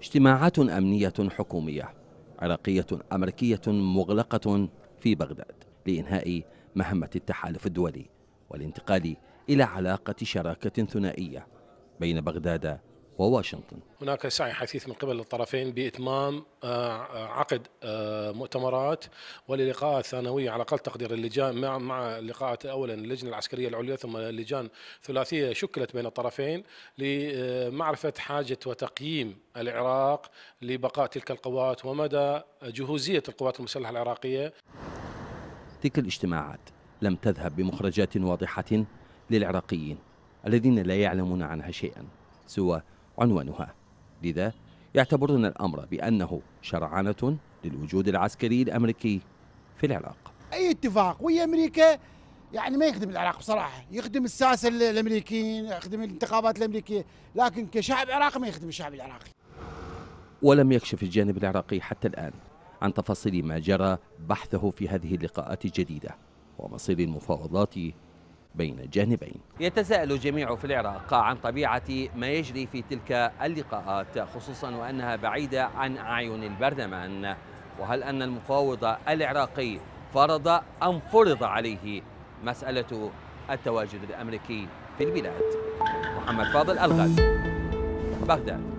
اجتماعات أمنية حكومية عراقية أمريكية مغلقة في بغداد لإنهاء مهمة التحالف الدولي والانتقال إلى علاقة شراكة ثنائية بين بغداد وواشنطن هناك سعي حثيث من قبل الطرفين بإتمام آه، عقد آه، مؤتمرات وللقاءات ثانوية على أقل تقدير اللجان مع مع لقاءات أولا اللجنة العسكرية العليا ثم اللجان ثلاثية شكلت بين الطرفين لمعرفة حاجة وتقييم العراق لبقاء تلك القوات ومدى جهوزية القوات المسلحة العراقية تلك الاجتماعات لم تذهب بمخرجات واضحة للعراقيين الذين لا يعلمون عنها شيئا سوى عنوانها لذا يعتبرون الأمر بأنه شرعنة للوجود العسكري الأمريكي في العراق أي اتفاق ويا أمريكا يعني ما يخدم العراق بصراحة يخدم الساسة الأمريكيين يخدم الانتخابات الأمريكية لكن كشعب عراقي ما يخدم الشعب العراقي ولم يكشف الجانب العراقي حتى الآن عن تفاصيل ما جرى بحثه في هذه اللقاءات الجديدة ومصير المفاوضات بين الجانبين يتساءل الجميع في العراق عن طبيعة ما يجري في تلك اللقاءات خصوصا وأنها بعيدة عن أعين البرلمان وهل أن المفاوض العراقي فرض أم فرض عليه مسألة التواجد الأمريكي في البلاد محمد فاضل الغد بغداد